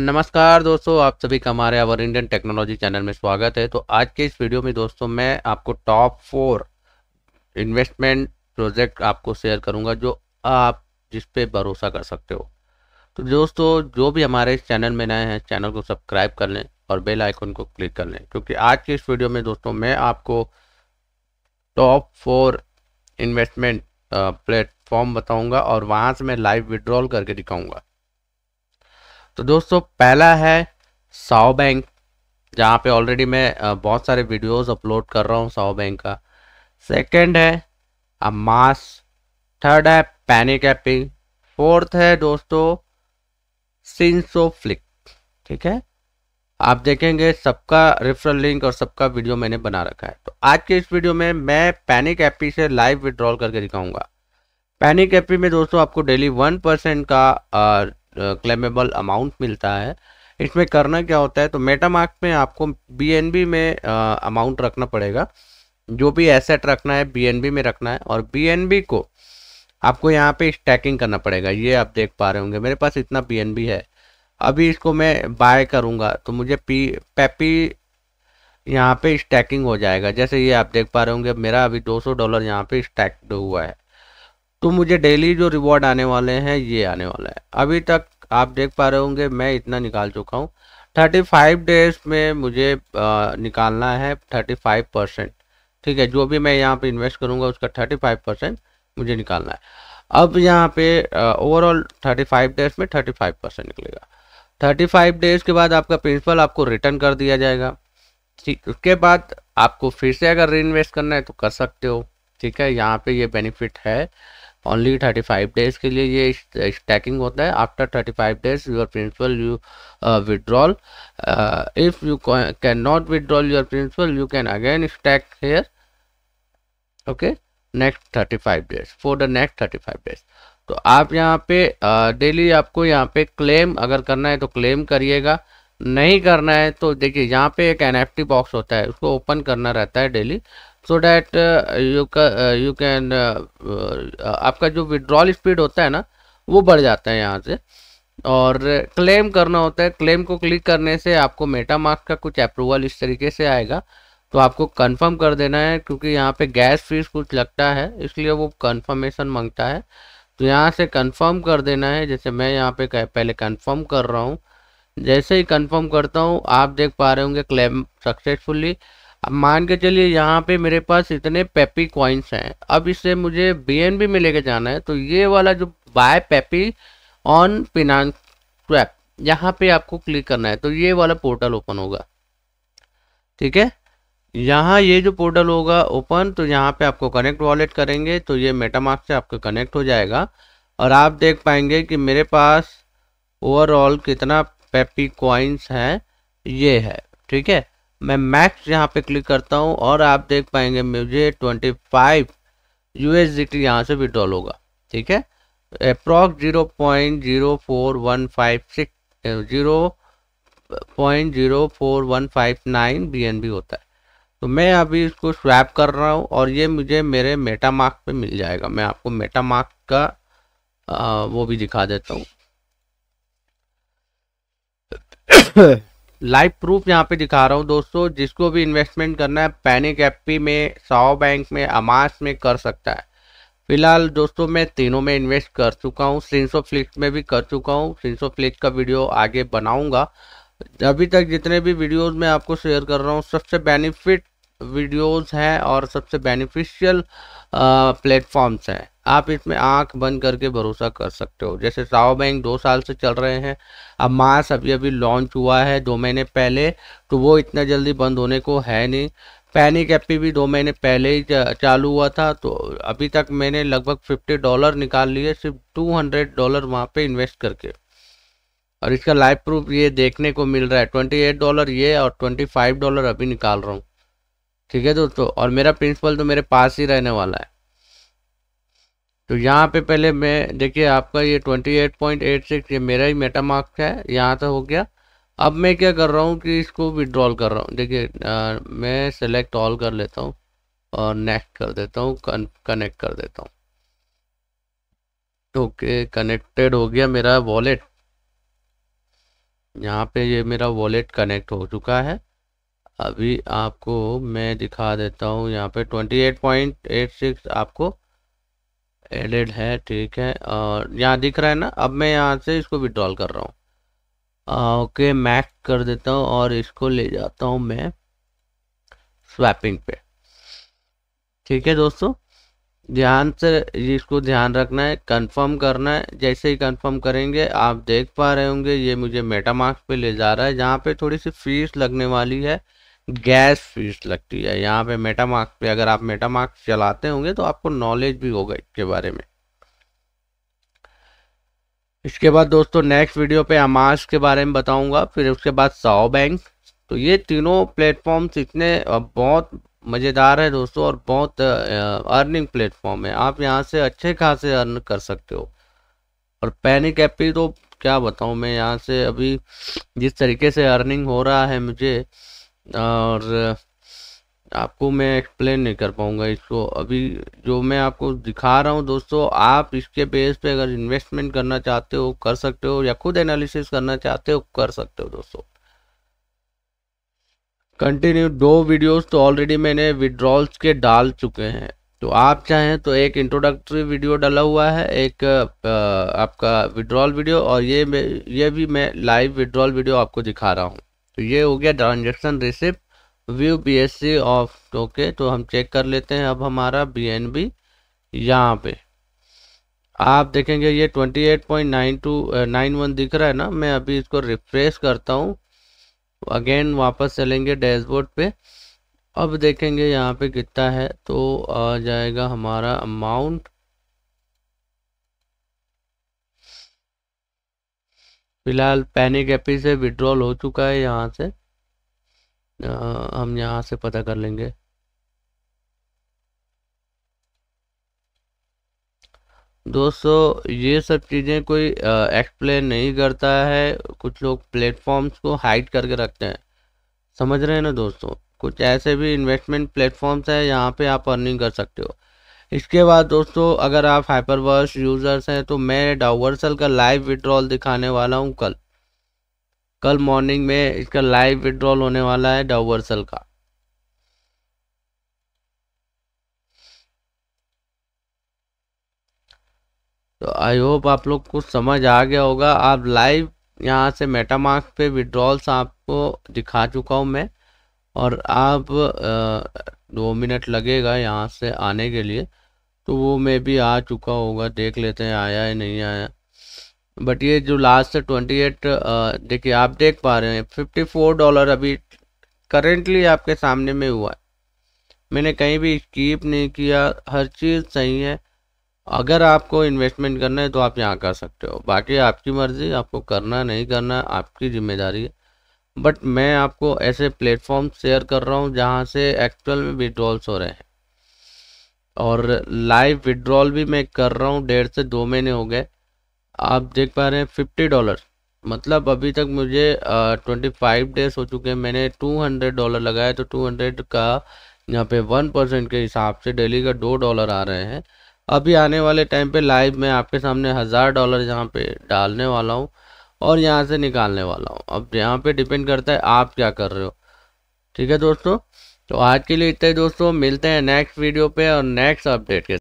नमस्कार दोस्तों आप सभी का हमारे अवर इंडियन टेक्नोलॉजी चैनल में स्वागत है तो आज के इस वीडियो में दोस्तों मैं आपको टॉप फोर इन्वेस्टमेंट प्रोजेक्ट आपको शेयर करूंगा जो आप जिस पे भरोसा कर सकते हो तो दोस्तों जो भी हमारे इस चैनल में नए हैं चैनल को सब्सक्राइब कर लें और बेल आइकन को क्लिक कर लें क्योंकि आज के इस वीडियो में दोस्तों मैं आपको टॉप फोर इन्वेस्टमेंट प्लेटफॉर्म बताऊँगा और वहाँ से मैं लाइव विड्रॉल करके दिखाऊँगा तो दोस्तों पहला है साओ बैंक जहाँ पे ऑलरेडी मैं बहुत सारे वीडियोस अपलोड कर रहा हूँ साओ बैंक का सेकंड है अमास थर्ड है पैनिक एपिंग फोर्थ है दोस्तों सिंसो फ्लिक ठीक है आप देखेंगे सबका रेफरल लिंक और सबका वीडियो मैंने बना रखा है तो आज के इस वीडियो में मैं पैनिक एपी से लाइव विड्रॉल करके दिखाऊंगा पैनिक एपी में दोस्तों आपको डेली वन परसेंट का क्लेमेबल अमाउंट मिलता है इसमें करना क्या होता है तो मेटामार्क में आपको बी में अमाउंट रखना पड़ेगा जो भी एसेट रखना है बी में रखना है और बी को आपको यहाँ पे स्टैकिंग करना पड़ेगा ये आप देख पा रहे होंगे मेरे पास इतना बी है अभी इसको मैं बाय करूँगा तो मुझे पी पैपी यहाँ पे स्टैकिंग हो जाएगा जैसे ये आप देख पा रहे होंगे मेरा अभी 200 डॉलर यहाँ पे स्टैक्ड हुआ है तो मुझे डेली जो रिवॉर्ड आने वाले हैं ये आने वाला है अभी तक आप देख पा रहे होंगे मैं इतना निकाल चुका हूँ थर्टी फाइव डेज में मुझे निकालना है थर्टी फाइव परसेंट ठीक है जो भी मैं यहाँ पे इन्वेस्ट करूँगा उसका थर्टी फाइव परसेंट मुझे निकालना है अब यहाँ पे ओवरऑल थर्टी फाइव डेज में थर्टी फाइव परसेंट निकलेगा थर्टी फाइव डेज के बाद आपका प्रिंसिपल आपको रिटर्न कर दिया जाएगा ठीक उसके बाद आपको फिर से अगर री करना है तो कर सकते हो ठीक है यहाँ पे ये बेनिफिट है ओनली थर्टी फाइव डेज के लिए ये स्टैकिंग होता है after thirty five days your principal you withdrawal if you can not withdrawal your principal you can again stake here okay next thirty five days for the next thirty five days तो आप यहाँ पे daily uh, आपको यहाँ पे claim अगर करना है तो क्लेम करिएगा नहीं करना है तो देखिए यहाँ पे एक एन बॉक्स होता है उसको ओपन करना रहता है daily so that you you can आपका जो विड्रॉल स्पीड होता है ना वो बढ़ जाता है यहाँ से और क्लेम करना होता है क्लेम को क्लिक करने से आपको मेटा मार्क्स का कुछ अप्रूवल इस तरीके से आएगा तो आपको कंफर्म कर देना है क्योंकि यहाँ पे गैस फीस कुछ लगता है इसलिए वो कंफर्मेशन मांगता है तो यहाँ से कंफर्म कर देना है जैसे मैं यहाँ पे पहले कंफर्म कर रहा हूँ जैसे ही कंफर्म करता हूँ आप देख पा रहे होंगे क्लेम सक्सेसफुली अब मान के चलिए यहाँ पे मेरे पास इतने पेपी कॉइन्स हैं अब इससे मुझे बीएनबी में लेके जाना है तो ये वाला जो buy Pepe on finance swap यहाँ पे आपको क्लिक करना है तो ये वाला पोर्टल ओपन होगा ठीक है यहाँ ये जो पोर्टल होगा ओपन तो यहाँ पे आपको कनेक्ट वॉलेट करेंगे तो ये मेटामार्क से आपका कनेक्ट हो जाएगा और आप देख पाएंगे कि मेरे पास ओवरऑल कितना पेपी क्वाइंस हैं ये है ठीक है मैं मैक्स यहाँ पे क्लिक करता हूँ और आप देख पाएंगे मुझे 25 फाइव यू एस यहाँ से विड्रॉल होगा ठीक है approx zero point zero four one five six zero point zero four one five nine B N B होता है तो मैं अभी इसको स्वैप कर रहा हूँ और ये मुझे मेरे मेटा मार्क पर मिल जाएगा मैं आपको मेटा मार्क का आ, वो भी दिखा देता हूँ लाइव प्रूफ यहाँ पे दिखा रहा हूँ दोस्तों जिसको भी इन्वेस्टमेंट करना है पैनिक एपी में साओ बैंक में अमास में कर सकता है फिलहाल दोस्तों मैं तीनों में इन्वेस्ट कर चुका हूँ सिंसो फ्लिक्स में भी कर चुका हूँ सिंसो फ्लिक्स का वीडियो आगे बनाऊँगा अभी तक जितने भी वीडियोस मैं आपको शेयर कर रहा हूँ सबसे बेनिफिट वीडियोस हैं और सबसे बेनिफिशियल प्लेटफॉर्म्स हैं आप इसमें आंख बंद करके भरोसा कर सकते हो जैसे साओ बैंक दो साल से चल रहे हैं अब मास अभी अभी लॉन्च हुआ है दो महीने पहले तो वो इतना जल्दी बंद होने को है नहीं पैनिक एपी भी दो महीने पहले ही चालू हुआ था तो अभी तक मैंने लगभग फिफ्टी डॉलर निकाल लिए सिर्फ टू हंड्रेड डॉलर वहाँ पे इन्वेस्ट करके और इसका लाइव प्रूफ ये देखने को मिल रहा है ट्वेंटी एट डॉलर ये और ट्वेंटी फाइव डॉलर अभी निकाल रहा हूँ ठीक है दोस्तों और मेरा प्रिंसिपल तो मेरे पास ही रहने वाला है तो यहाँ पे पहले मैं देखिए आपका ये 28.86 ये मेरा ही मेटा मार्क्स है यहाँ से हो गया अब मैं क्या कर रहा हूँ कि इसको विड्रॉल कर रहा हूँ देखिए मैं सेलेक्ट ऑल कर लेता हूँ और नेक्स्ट कर देता हूँ कनेक्ट कर देता हूँ ओके कनेक्टेड हो गया मेरा वॉलेट यहाँ पे ये मेरा वॉलेट कनेक्ट हो चुका है अभी आपको मैं दिखा देता हूँ यहाँ पे 28.86 आपको एडेड है ठीक है और यहाँ दिख रहा है ना अब मैं यहाँ से इसको विड्रॉल कर रहा हूँ ओके मैक्स कर देता हूँ और इसको ले जाता हूँ मैं स्वैपिंग पे ठीक है दोस्तों ध्यान से इसको ध्यान रखना है कंफर्म करना है जैसे ही कंफर्म करेंगे आप देख पा रहे होंगे ये मुझे मेटामार्क्स पे ले जा रहा है जहाँ पे थोड़ी सी फीस लगने वाली है गैस फीस लगती है यहाँ पे मेटामार्क पे अगर आप मेटामार्क चलाते होंगे तो आपको नॉलेज भी होगा इसके बारे में इसके बाद दोस्तों नेक्स्ट वीडियो पे अमास के बारे में बताऊंगा फिर उसके बाद साओ बैंक तो ये तीनों प्लेटफॉर्म्स इतने बहुत मज़ेदार है दोस्तों और बहुत अर्निंग प्लेटफॉर्म है आप यहाँ से अच्छे खासे अर्न कर सकते हो और पैनिक ऐप भी तो क्या बताऊँ मैं यहाँ से अभी जिस तरीके से अर्निंग हो रहा है मुझे और आपको मैं एक्सप्लेन नहीं कर पाऊंगा इसको अभी जो मैं आपको दिखा रहा हूं दोस्तों आप इसके बेस पे अगर इन्वेस्टमेंट करना चाहते हो कर सकते हो या खुद एनालिसिस करना चाहते हो कर सकते हो दोस्तों कंटिन्यू दो वीडियोस तो ऑलरेडी मैंने विड्रॉल्स के डाल चुके हैं तो आप चाहें तो एक इंट्रोडक्टरी वीडियो डाला हुआ है एक आपका विड्रॉल वीडियो और ये ये भी मैं लाइव विड्रॉल वीडियो आपको दिखा रहा हूँ तो ये हो गया transaction receipt view B S C off okay तो हम चेक कर लेते हैं अब हमारा बी एन बी यहाँ पे आप देखेंगे ये twenty eight point nine two nine one दिख रहा है ना मैं अभी इसको रिफ्रेश करता हूँ अगेन वापस चलेंगे डैशबोर्ड पे अब देखेंगे यहाँ पे कितना है तो आ जाएगा हमारा अमाउंट फिलहाल पैनिक एपी से विड्रॉल हो चुका है यहाँ से आ, हम यहाँ से पता कर लेंगे दोस्तों ये सब चीज़ें कोई एक्सप्लेन नहीं करता है कुछ लोग प्लेटफॉर्म्स को हाइड करके रखते हैं समझ रहे हैं ना दोस्तों कुछ ऐसे भी इन्वेस्टमेंट प्लेटफॉर्म्स हैं यहाँ पे आप अर्निंग कर सकते हो इसके बाद दोस्तों अगर आप हाइपरवर्स यूज़र्स हैं तो मैं डावर्सल का लाइव विड्रॉल दिखाने वाला हूँ कल कल मॉर्निंग में इसका लाइव विड्रॉल होने वाला है डावर्सल का तो आई होप आप लोग को समझ आ गया होगा आप लाइव यहाँ से मेटामार्क पे विड्रॉल्स आपको दिखा चुका हूँ मैं और आप आ, दो मिनट लगेगा यहाँ से आने के लिए तो वो मे भी आ चुका होगा देख लेते हैं आया है नहीं आया बट ये जो लास्ट ट्वेंटी एट देखिए आप देख पा रहे हैं फिफ्टी फोर डॉलर अभी करेंटली आपके सामने में हुआ है मैंने कहीं भी स्कीप नहीं किया हर चीज़ सही है अगर आपको इन्वेस्टमेंट करना है तो आप यहाँ कर सकते हो बाकी आपकी मर्ज़ी आपको करना नहीं करना आपकी जिम्मेदारी है बट मैं आपको ऐसे प्लेटफॉर्म शेयर कर रहा हूँ जहाँ से एक्चुअल में विड्रॉल्स हो रहे हैं और लाइव विड्रॉल भी मैं कर रहा हूँ डेढ़ से दो महीने हो गए आप देख पा रहे हैं फिफ्टी डॉलर मतलब अभी तक मुझे ट्वेंटी फाइव डेज हो चुके हैं मैंने टू हंड्रेड डॉलर लगाया तो टू हंड्रेड का यहाँ पे वन परसेंट के हिसाब से डेली का दो डॉलर आ रहे हैं अभी आने वाले टाइम पे लाइव मैं आपके सामने हज़ार डॉलर यहाँ पे डालने वाला हूँ और यहाँ से निकालने वाला हूँ अब यहाँ पे डिपेंड करता है आप क्या कर रहे हो ठीक है दोस्तों तो आज के लिए इतना ही दोस्तों मिलते हैं नेक्स्ट वीडियो पे और नेक्स्ट अपडेट के